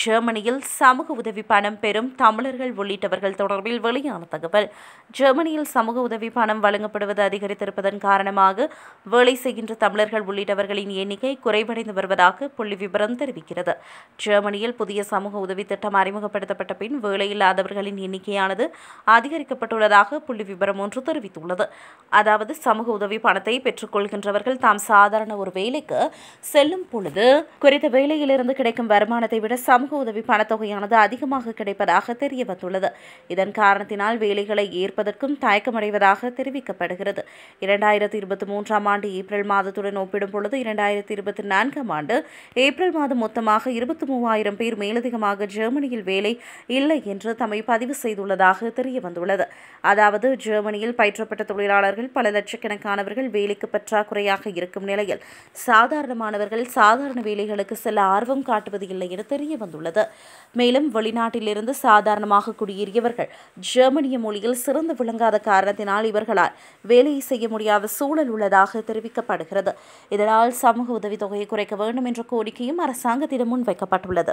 ஜெர்மனியில் சமூக உதவி பணம் பெறும் தமிழர்கள் உள்ளிட்டவர்கள் தொடர்பில் வெளியான தகவல் ஜெர்மனியில் சமூக உதவி பணம் வழங்கப்படுவது அதிகரித்திருப்பதன் காரணமாக வேலை செய்கின்ற தமிழர்கள் உள்ளிட்டவர்களின் எண்ணிக்கை குறைவடைந்து வருவதாக புள்ளி விபரம் தெரிவிக்கிறது ஜெர்மனியில் புதிய சமூக உதவி திட்டம் அறிமுகப்படுத்தப்பட்ட பின் வேலையில்லாதவர்களின் எண்ணிக்கையானது அதிகரிக்கப்பட்டுள்ளதாக புள்ளி விபரம் ஒன்று தெரிவித்துள்ளது அதாவது சமூக உதவி பணத்தை பெற்றுக்கொள்கின்றவர்கள் தாம் சாதாரண ஒரு வேலைக்கு செல்லும் பொழுது குறித்த வேலையிலிருந்து கிடைக்கும் வருமானத்தை விட சமூக உதவி பணத்தொகையானது அதிகமாக கிடைப்பதாக தெரிய வந்துள்ளது இதன் காரணத்தினால் வேலைகளை ஏற்பதற்கும் தயக்கமடைவதாக தெரிவிக்கப்படுகிறது இரண்டாயிரத்தி இருபத்தி மூன்றாம் ஆண்டு ஏப்ரல் மாதத்துடன் ஒப்பிடும் பொழுது இரண்டாயிரத்தி இருபத்தி நான்காம் ஆண்டு ஏப்ரல் மாதம் மொத்தமாக இருபத்தி மூவாயிரம் பேர் மேலதிகமாக ஜெர்மனியில் வேலை இல்லை என்று தம்மை பதிவு செய்துள்ளதாக தெரிய வந்துள்ளது அதாவது ஜெர்மனியில் பயிற்றப்பட்ட தொழிலாளர்கள் பல லட்சக்கணக்கானவர்கள் வேலைக்கு பற்றாக்குறையாக இருக்கும் நிலையில் சாதாரணமானவர்கள் சாதாரண வேலைகளுக்கு செல்ல ஆர்வம் காட்டுவது இல்லை என தெரிய வந்துள்ளது மேலும் வெளிநாட்டிலிருந்து சாதாரணமாக குடியேறியவர்கள் ஜெர்மனிய மொழியில் சிறந்து விளங்காத காரணத்தினால் இவர்களால் வேலையை செய்ய முடியாத சூழல் உள்ளதாக தெரிவிக்கப்படுகிறது இதனால் சமூக உதவித்தொகையை குறைக்க வேண்டும் என்ற கோரிக்கையும் அரசாங்கத்திடம் முன்வைக்கப்பட்டுள்ளது